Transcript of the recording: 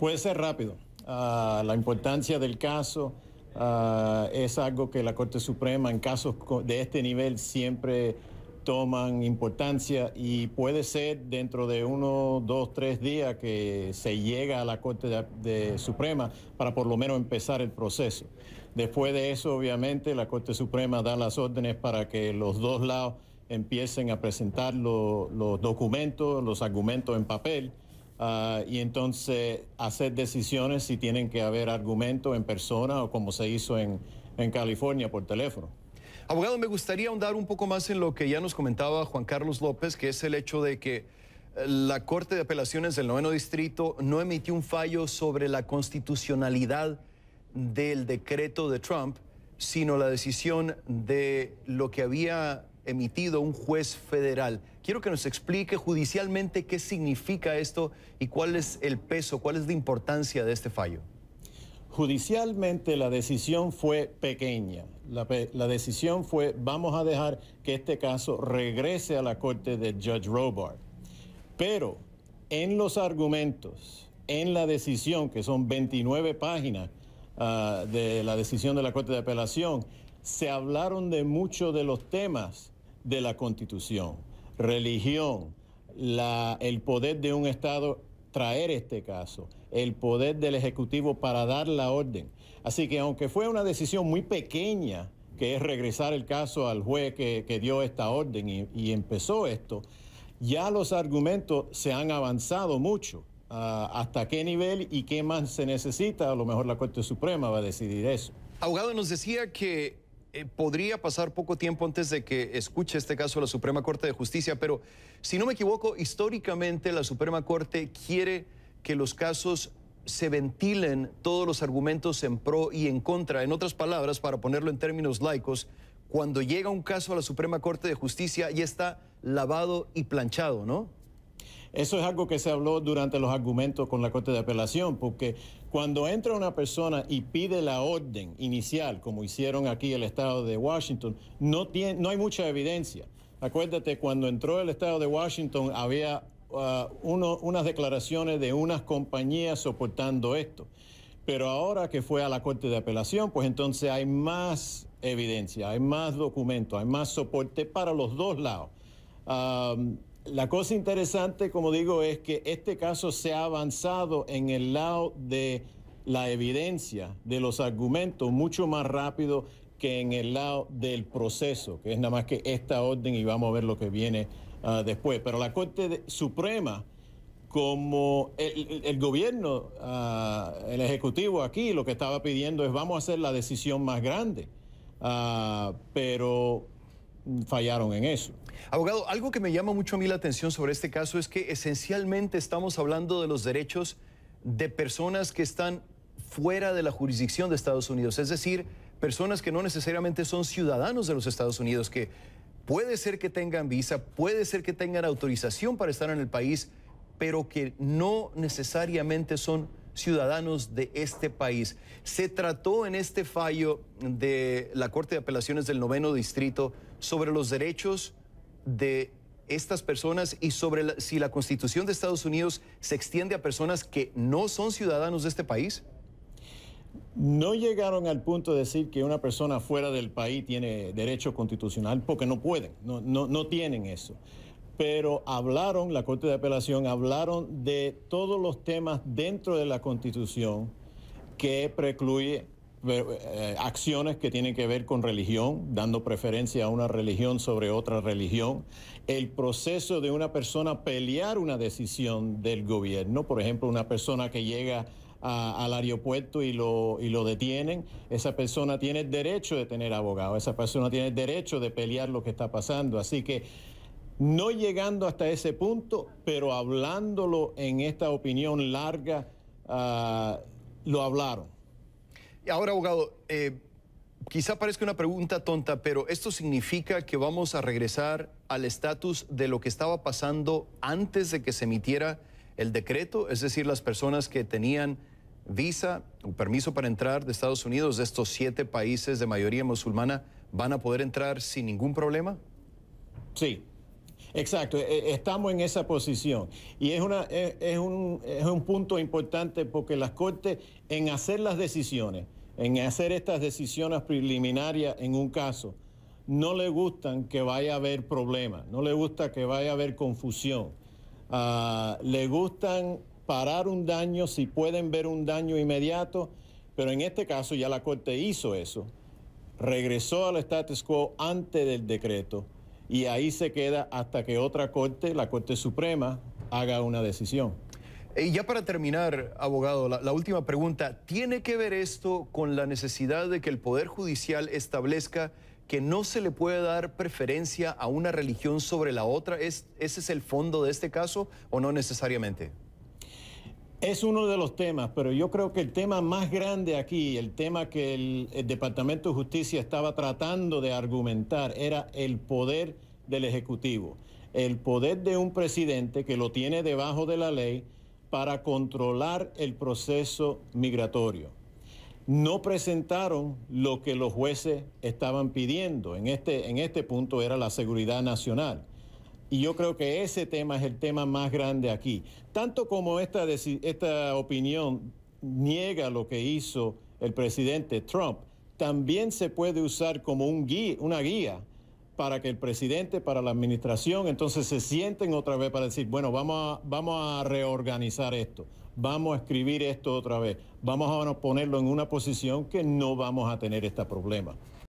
Puede ser rápido. Ah, la importancia del caso ah, es algo que la Corte Suprema en casos de este nivel siempre toman importancia y puede ser dentro de uno, dos, tres días que se llega a la Corte Suprema para por lo menos empezar el proceso. Después de eso, obviamente, la Corte Suprema da las órdenes para que los dos lados empiecen a presentar los documentos, los argumentos en papel. Ah, y entonces hacer decisiones si tienen que haber argumento en persona o como se hizo en, en California por teléfono. Abogado, me gustaría ahondar un poco más en lo que ya nos comentaba Juan Carlos López, que es el hecho de que eh, la Corte de Apelaciones del Noveno Distrito no emitió un fallo sobre la constitucionalidad del decreto de Trump, sino la decisión de lo que había emitido un juez federal. Quiero que nos explique judicialmente qué significa esto y cuál es el peso, cuál es la importancia de este fallo. Judicialmente la decisión fue pequeña. La, decisión fue vamos a dejar que este caso regrese a la corte de Judge Robart. Pero en los argumentos, en la decisión, que son 29 páginas ah, de la decisión de la Corte de Apelación, se hablaron de muchos de los temas de la Constitución, religión, la, el poder de un Estado traer este caso, el poder del Ejecutivo para dar la orden. Así que aunque fue una decisión muy pequeña, que es regresar el caso al juez que, dio esta orden y, empezó esto, ya los argumentos se han avanzado mucho. Ah, ¿Hasta qué nivel y qué más se necesita? A lo mejor la Corte Suprema va a decidir eso. Abogado, nos decía que eh, podría pasar poco tiempo antes de que escuche este caso la Suprema Corte de Justicia, pero si no me equivoco, históricamente la Suprema Corte quiere que los casos se ventilen todos los argumentos en pro y en contra. En otras palabras, para ponerlo en términos laicos, cuando llega un caso a la Suprema Corte de Justicia ya está lavado y planchado, ¿no? Eso es algo que se habló durante los argumentos con la Corte de Apelación, porque cuando entra una persona y pide la orden inicial, como hicieron aquí el Estado de Washington, no, tiene, no hay mucha evidencia. Acuérdate, cuando entró el Estado de Washington había uh, unas declaraciones de unas compañías soportando esto. Pero ahora que fue a la Corte de Apelación, pues entonces hay más evidencia, hay más documentos, hay más soporte para los dos lados. Um, la cosa interesante, como digo, es que este caso se ha avanzado en el lado de la evidencia, de los argumentos, mucho más rápido que en el lado del proceso, que es nada más que esta orden y vamos a ver lo que viene ah, después. Pero la Corte Suprema, como el, gobierno, ah, el Ejecutivo aquí, lo que estaba pidiendo es vamos a hacer la decisión más grande. Ah, pero fallaron en eso. Abogado, algo que me llama mucho a mí la atención sobre este caso es que esencialmente estamos hablando de los derechos de personas que están fuera de la jurisdicción de Estados Unidos, es decir, personas que no necesariamente son ciudadanos de los Estados Unidos, que puede ser que tengan visa, puede ser que tengan autorización para estar en el país, pero que no necesariamente son ciudadanos de este país. Se trató en este fallo de la Corte de Apelaciones del Noveno Distrito sobre los derechos de estas personas y sobre si la Constitución de Estados Unidos se extiende a personas que no son ciudadanos de este país? No llegaron al punto de decir que una persona fuera del país tiene derecho constitucional porque no pueden, no, no tienen eso pero hablaron, la Corte de Apelación, hablaron de todos los temas dentro de la Constitución que precluye eh, eh, acciones que tienen que ver con religión, dando preferencia a una religión sobre otra religión, el proceso de una persona pelear una decisión del gobierno, por ejemplo, una persona que llega al aeropuerto y lo, y lo detienen, esa persona tiene derecho de tener abogado, esa persona tiene derecho de pelear lo que está pasando. Así que no llegando hasta ese punto, pero hablándolo en esta opinión larga, ah, lo hablaron. Y ahora, abogado, eh, quizá parezca una pregunta tonta, pero ¿esto significa que vamos a regresar al estatus de lo que estaba pasando antes de que se emitiera el decreto? Es decir, las personas que tenían visa o permiso para entrar de Estados Unidos, de estos siete países de mayoría musulmana, van a poder entrar sin ningún problema? Sí, Exacto, e, e, estamos en esa posición. Y es, una, e, es, un, es un punto importante porque las Cortes, en hacer las decisiones, en hacer estas decisiones preliminarias en un caso, no le gustan que vaya a haber problemas, no le gusta que vaya a haber confusión. Ah, le gustan parar un daño si pueden ver un daño inmediato, pero en este caso ya la Corte hizo eso, regresó al status quo antes del decreto y ahí se queda hasta que otra corte, la Corte Suprema, haga una decisión. Y ya para terminar, abogado, la, última pregunta. ¿Tiene que ver esto con la necesidad de que el Poder Judicial establezca que no se le puede dar preferencia a una religión sobre la otra? ¿Es, ¿Ese es el fondo de este caso o no necesariamente? Es uno de los temas, pero yo creo que el tema más grande aquí, el tema que el, Departamento de Justicia estaba tratando de argumentar, era el poder del Ejecutivo, el poder de un presidente que lo tiene debajo de la ley para controlar el proceso migratorio. No presentaron lo que los jueces estaban pidiendo, en este, en este punto era la seguridad nacional. Y yo creo que ese tema es el tema más grande aquí. Tanto como esta, esta opinión niega lo que hizo el presidente Trump, también se puede usar como un una guía para que el presidente, para la administración, entonces se sienten otra vez para decir, bueno, vamos a, vamos a reorganizar esto, vamos a escribir esto otra vez, vamos a ponerlo en una posición que no vamos a tener este problema.